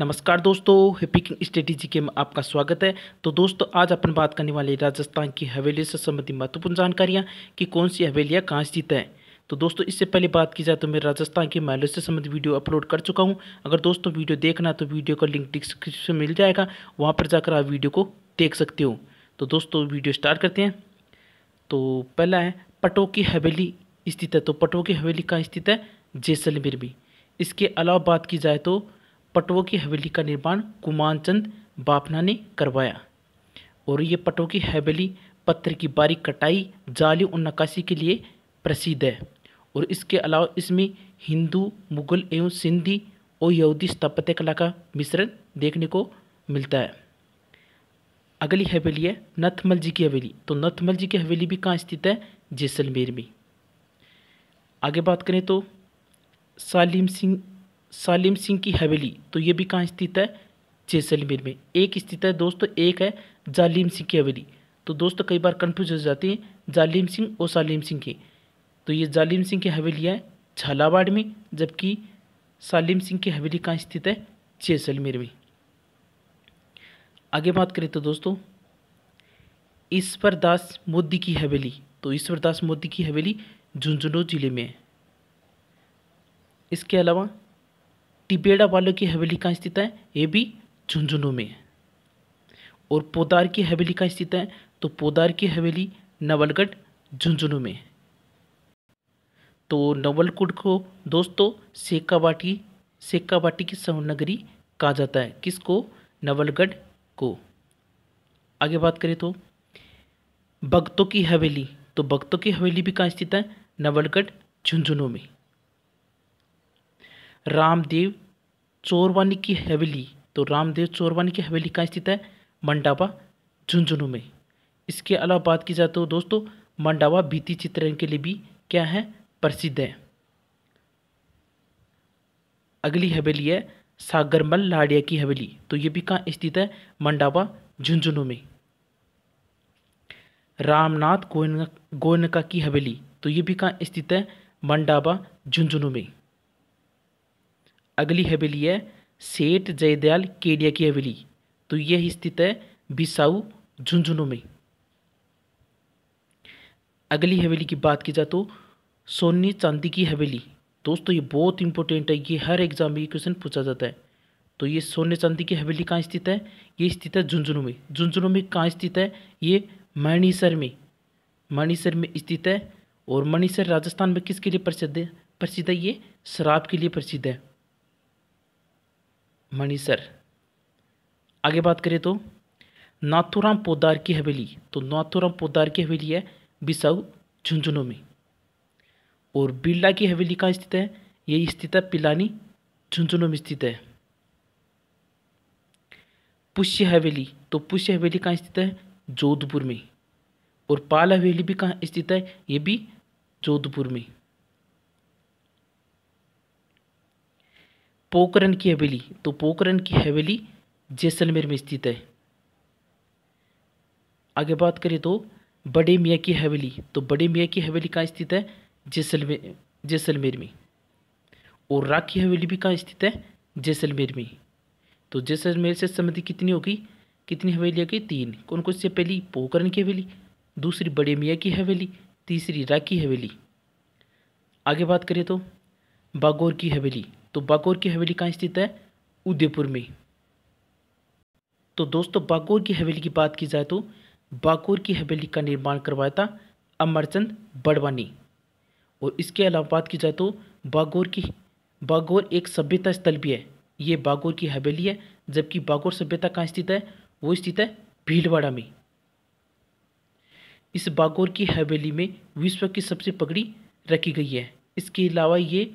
नमस्कार दोस्तों king strategy के में आपका स्वागत है तो दोस्तों आज अपन बात करने वाले राजस्थान की हवेली से संबंधित महत्वपूर्ण जानकारियाँ कि कौन सी हवेलियाँ कहाँ स्थित है तो दोस्तों इससे पहले बात की जाए तो मैं राजस्थान के महलों से संबंधित वीडियो अपलोड कर चुका हूँ अगर दोस्तों वीडियो देखना तो वीडियो का लिंक डिस्क्रिप्शन मिल जाएगा वहाँ पर जाकर आप वीडियो को देख सकते हो तो दोस्तों वीडियो स्टार्ट करते हैं तो पहला है पटो की हवेली स्थित है तो पटो की हवेली कहाँ स्थित है जैसलमेर में इसके अलावा बात की जाए तो पटवों की हवेली का निर्माण कुमानचंद बापना ने करवाया और ये पटों की हवेली पत्थर की बारीक कटाई जाली और नक्काशी के लिए प्रसिद्ध है और इसके अलावा इसमें हिंदू मुगल एवं सिंधी और यहूदी स्थापत्य कला का मिश्रण देखने को मिलता है अगली हवेली है नथमल जी की हवेली तो नथमल जी की हवेली भी कहाँ स्थित है जैसलमेर में आगे बात करें तो सालिम सिंह सालिम सिंह की हवेली तो ये भी कहाँ स्थित है जैसलमेर में एक स्थित है दोस्तों एक है जालिम सिंह की हवेली तो दोस्तों कई बार कन्फ्यूज हो जाती है जालिम सिंह और सालिम सिंह की तो ये जालिम सिंह की हवेली है झालावाड़ में जबकि सालिम सिंह की हवेली कहाँ स्थित है जैसलमेर में आगे बात करें तो दोस्तों ईश्वरदास मोदी की हवेली तो ईश्वरदास मोदी की हवेली झुंझुनू जिले में है इसके अलावा टिबेड़ा वालों की हवेली कहाँ स्थित है ये भी झुंझुनू में है और पोदार की हवेली कहाँ स्थित है तो पोदार की हवेली नवलगढ़ झुंझुनू में तो नवलकुट को दोस्तों सेकावाटी सेकावाटी की नगरी कहा जाता है किसको नवलगढ़ को आगे बात करें तो भक्तों की हवेली तो भक्तों की हवेली भी कहाँ स्थित है नवलगढ़ झुंझुनू में रामदेव चोरवानी की हवेली तो रामदेव चोरवानी की हवेली कहाँ स्थित है मंडावा झुंझुनू में इसके अलावा बात की जाए तो दोस्तों मंडावा भीति चित्रण के लिए भी क्या है प्रसिद्ध है अगली हवेली है सागरमल लाड़िया की हवेली तो ये भी कहाँ स्थित है मंडावा झुंझुनू में रामनाथ गोयनका गोयनका की हवेली तो ये भी कहाँ स्थित है मंडावा झुंझुनू में अगली हवेली है सेठ जयदयाल केडिया की हवेली तो यह स्थित है बिसाऊ झुंझुनू में अगली हवेली की बात की जाए तो सोनी चांदी की हवेली दोस्तों ये बहुत इंपॉर्टेंट है ये हर एग्जाम में ये क्वेश्चन पूछा जाता है तो ये सोने चांदी की हवेली कहाँ स्थित है ये स्थित है झुंझुनू में झुंझुनू में कहाँ स्थित है ये मणिसर में मणिसर में स्थित है और मणिसर राजस्थान में किसके लिए प्रसिद्ध है प्रसिद्ध है ये शराब के लिए प्रसिद्ध है मणिसर आगे बात करें तो नाथुराम पोदार की हवेली तो नाथुराम पोदार की हवेली है बिसाऊ झुंझुनू में और बिरला की हवेली कहाँ स्थित है ये स्थित है पिलानी झुंझुनू में स्थित है पुष्य हवेली तो पुष्य हवेली कहाँ स्थित है जोधपुर में और पाल हवेली भी कहाँ स्थित है ये भी जोधपुर में पोकरन की हवेली तो पोकरन की हवेली जैसलमेर में स्थित है आगे बात करें तो बड़े मियाँ की हवेली तो बड़े मियाँ की हवेली कहाँ स्थित है जैसलमेर जैसलमेर में और राखी हवेली भी कहाँ स्थित है जैसलमेर में तो जैसलमेर से संबंधित कितनी होगी कितनी हवेलियाँ गई तीन कौन कौन से पहली पोकरन की हवेली दूसरी बड़े मियाँ की हवेली तीसरी राखी हवेली आगे बात करें तो बागौर की हवेली तो बागौर की हवेली कहाँ स्थित है उदयपुर में तो दोस्तों बागौर की हवेली की बात की जाए तो बागौर की हवेली का निर्माण करवाया था अमरचंद बड़वानी और इसके अलावा बात की जाए तो बागौर की बागौर एक सभ्यता स्थल भी है ये बागौर की हवेली है जबकि बागौर सभ्यता कहाँ स्थित है वो स्थित है भीलवाड़ा में इस बागौर की हवेली में विश्व की सबसे पगड़ी रखी गई है इसके अलावा ये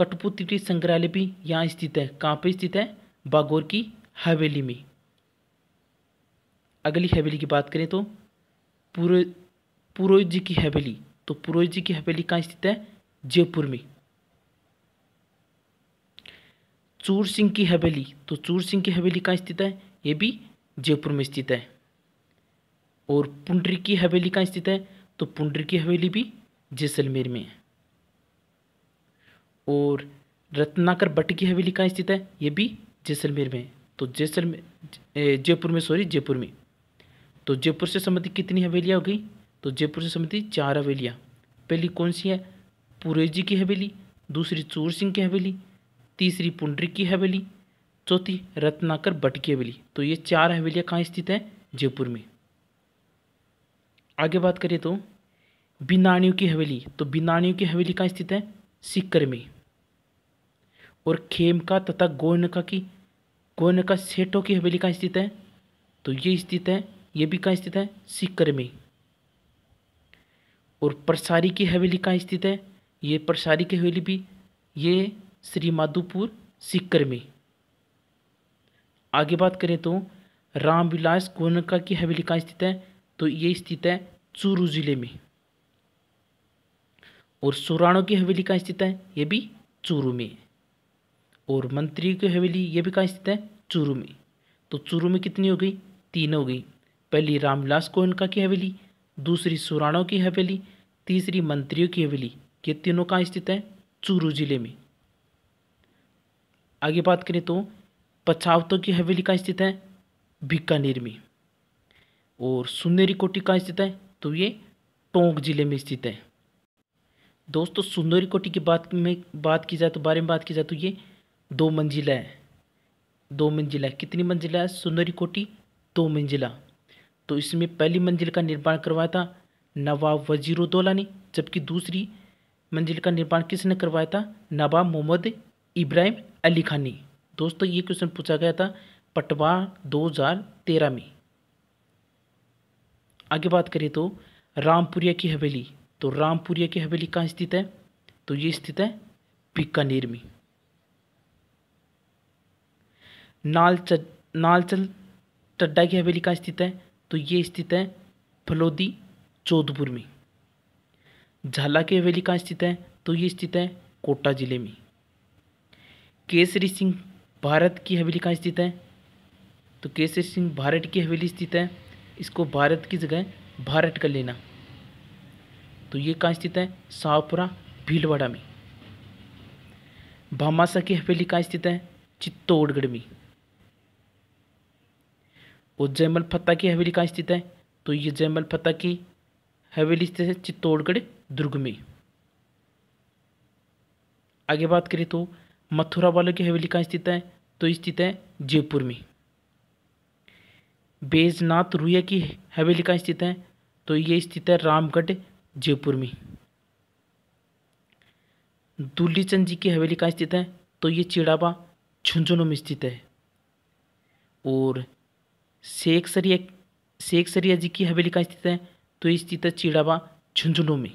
कठपुतली संग्रहालय भी यहाँ स्थित है कहाँ पे स्थित है बागौर की हवेली में अगली हवेली की बात करें तो पूरे पुरोहित जी की हवेली तो पुरोहित जी की हवेली कहाँ स्थित है जयपुर में चूर सिंह की हवेली तो चूर सिंह की हवेली कहाँ स्थित है ये भी जयपुर में स्थित है और पुंडरी की हवेली कहाँ स्थित है तो पुंडरी की हवेली भी जैसलमेर में है और रत्नाकर भट्ट की हवेली कहाँ स्थित है ये भी जैसलमेर में तो जैसलमेर जयपुर में सॉरी जयपुर में तो जयपुर से संबंधित कितनी हवेलियाँ हो गई तो जयपुर से संबंधित चार हवेलियाँ पहली कौन सी है पूरे जी की हवेली दूसरी चूर सिंह की हवेली तीसरी पुंडरी की हवेली चौथी रत्नाकर भट्ट की हवेली तो ये चार हवेलियाँ कहाँ स्थित हैं जयपुर में आगे बात करें तो बिनाणियों की हवेली तो बिनाणियों की हवेली कहाँ स्थित है सिक्कर में और खेमका तथा गोयनका की गोयनका सेठों की हवेली कहाँ स्थित है तो ये स्थित है ये भी कहाँ स्थित है सिकर में और परसारी की हवेली कहाँ स्थित है ये परसारी की हवेली भी ये श्री माधोपुर सिकर में आगे बात करें तो रामविलास गोनका की हवेली कहाँ स्थित है तो ये स्थित है चूरू जिले में और सुराणों की हवेली कहाँ स्थित है ये भी चूरू में और मंत्री की हवेली ये भी कहाँ स्थित है चूरू में तो चूरू में कितनी हो गई तीन हो गई पहली रामविलास कोहनका की हवेली दूसरी सुराणों की हवेली तीसरी मंत्रियों की हवेली ये तीनों कहाँ स्थित है चूरू जिले में आगे बात करें तो पछावतों की हवेली कहाँ स्थित है बीकानेर में और सुंदरी कोटी कहाँ स्थित है तो ये टोंक जिले में स्थित है दोस्तों सुंदरी कोटी की बात में बात की जाए तो बारे में बात की जाए तो ये दो मंजिला है दो मंजिला कितनी मंजिला है सुंदरी कोटी दो मंजिला तो इसमें पहली मंजिल का निर्माण करवाया था नवाब वजीरुद्दौला ने जबकि दूसरी मंजिल का निर्माण किसने करवाया था नवाब मोहम्मद इब्राहिम अली खान ने दोस्तों ये क्वेश्चन पूछा गया था पटवा 2013 में आगे बात करें तो रामपुरिया की हवेली तो रामपुरिया की हवेली कहाँ स्थित है तो ये स्थित है बीकानेर में नालच नालचल चड्डा की हवेली कहाँ स्थित है तो ये स्थित है फलोदी जोधपुर में झाला की हवेली कहाँ स्थित है तो ये स्थित है कोटा जिले में केसरी सिंह भारत की हवेली कहाँ स्थित है तो केसरी सिंह भारत की हवेली स्थित है इसको भारत की जगह भारत का लेना तो ये कहाँ स्थित है शाहपुरा भीलवाड़ा में भामासा की हवेली कहाँ स्थित है चित्तौड़गढ़ में और जयमल फत्ता की हवेली कहाँ स्थित है तो ये जयमल फत्ता की हवेली स्थित है चित्तौड़गढ़ दुर्ग में आगे बात करें तो मथुरा वालों की हवेली कहाँ स्थित है तो स्थित है जयपुर में बेजनाथ रुया की हवेली कहाँ स्थित है तो ये स्थित है रामगढ़ जयपुर में दुल्लीचंद जी की हवेली कहाँ स्थित है तो ये चिड़ावा झुंझुनू में स्थित है और शेख सरिया शेख सरिया जी की हवेली कहाँ स्थित है तो ये स्थित है चिड़ावा झुंझुनू में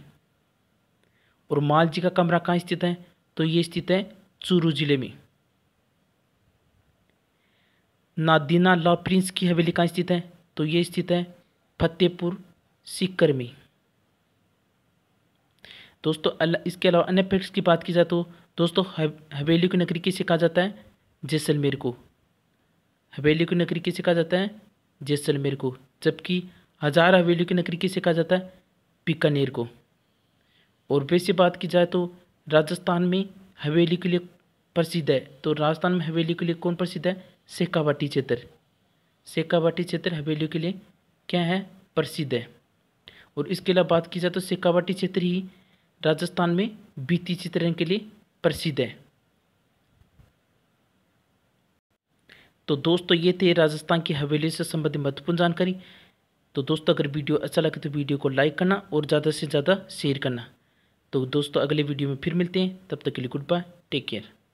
और माल जी का कमरा कहाँ स्थित है तो ये स्थित है चूरू जिले में नादीना लॉ प्रिंस की हवेली कहाँ स्थित है तो ये स्थित है फतेहपुर सीकर में दोस्तों इसके अलावा अन्य फैक्ट्स की बात की जाए तो दोस्तों हवेली की नगरी किसे कहा जाता है जैसलमेर को हवेली की नगरी किसे कहा जाता है जैसलमेर को जबकि हजार हवेली की नगरी किसे कहा जाता है बीकानेर को और वैसे बात की जाए तो राजस्थान में हवेली के लिए प्रसिद्ध है तो राजस्थान में हवेली के लिए कौन प्रसिद्ध है सेकावाटी क्षेत्र सेकावाटी क्षेत्र हवेली के लिए क्या है प्रसिद्ध है और इसके अलावा बात की जाए तो सेकावाटी क्षेत्र ही राजस्थान में बीती चित्रण के लिए प्रसिद्ध है तो दोस्तों ये थे राजस्थान की हवेली से संबंधित महत्वपूर्ण जानकारी तो दोस्तों अगर वीडियो अच्छा लगे तो वीडियो को लाइक करना और ज़्यादा से ज़्यादा शेयर करना तो दोस्तों अगले वीडियो में फिर मिलते हैं तब तक के लिए गुड बाय टेक केयर